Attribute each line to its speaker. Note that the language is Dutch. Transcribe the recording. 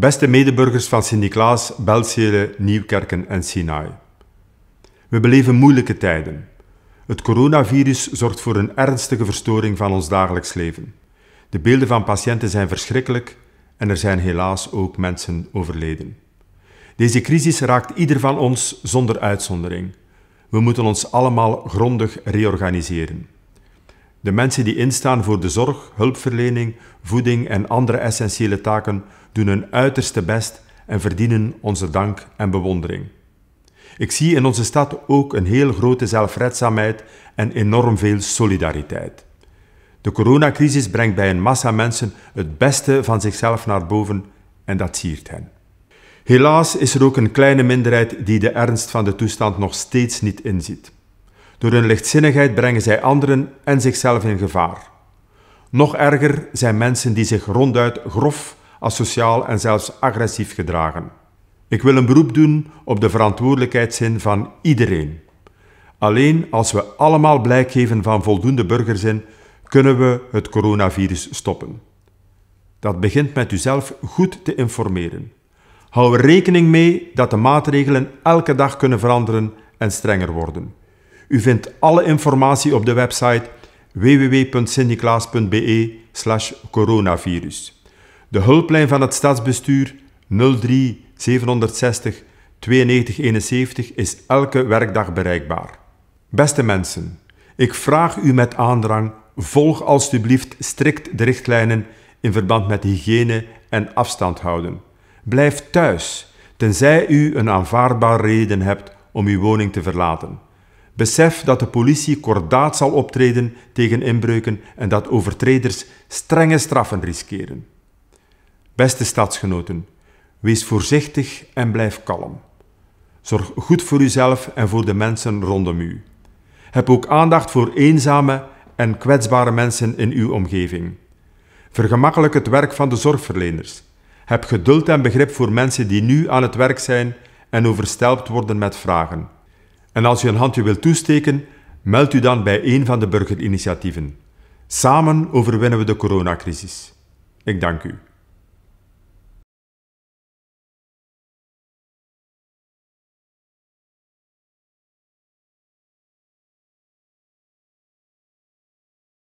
Speaker 1: Beste medeburgers van Sint-Niklaas, Belsiële, Nieuwkerken en Sinaai. We beleven moeilijke tijden. Het coronavirus zorgt voor een ernstige verstoring van ons dagelijks leven. De beelden van patiënten zijn verschrikkelijk en er zijn helaas ook mensen overleden. Deze crisis raakt ieder van ons zonder uitzondering. We moeten ons allemaal grondig reorganiseren. De mensen die instaan voor de zorg, hulpverlening, voeding en andere essentiële taken doen hun uiterste best en verdienen onze dank en bewondering. Ik zie in onze stad ook een heel grote zelfredzaamheid en enorm veel solidariteit. De coronacrisis brengt bij een massa mensen het beste van zichzelf naar boven en dat siert hen. Helaas is er ook een kleine minderheid die de ernst van de toestand nog steeds niet inziet. Door hun lichtzinnigheid brengen zij anderen en zichzelf in gevaar. Nog erger zijn mensen die zich ronduit grof, asociaal en zelfs agressief gedragen. Ik wil een beroep doen op de verantwoordelijkheidszin van iedereen. Alleen als we allemaal blijk geven van voldoende burgerzin, kunnen we het coronavirus stoppen. Dat begint met uzelf goed te informeren. Hou er rekening mee dat de maatregelen elke dag kunnen veranderen en strenger worden. U vindt alle informatie op de website wwwsint slash coronavirus. De hulplijn van het stadsbestuur 03 760 9271 is elke werkdag bereikbaar. Beste mensen, ik vraag u met aandrang, volg alstublieft strikt de richtlijnen in verband met hygiëne en afstand houden. Blijf thuis, tenzij u een aanvaardbare reden hebt om uw woning te verlaten. Besef dat de politie kordaat zal optreden tegen inbreuken en dat overtreders strenge straffen riskeren. Beste stadsgenoten, wees voorzichtig en blijf kalm. Zorg goed voor uzelf en voor de mensen rondom u. Heb ook aandacht voor eenzame en kwetsbare mensen in uw omgeving. Vergemakkelijk het werk van de zorgverleners. Heb geduld en begrip voor mensen die nu aan het werk zijn en overstelpt worden met vragen. En als u een handje wilt toesteken, meld u dan bij een van de burgerinitiatieven. Samen overwinnen we de coronacrisis. Ik dank u.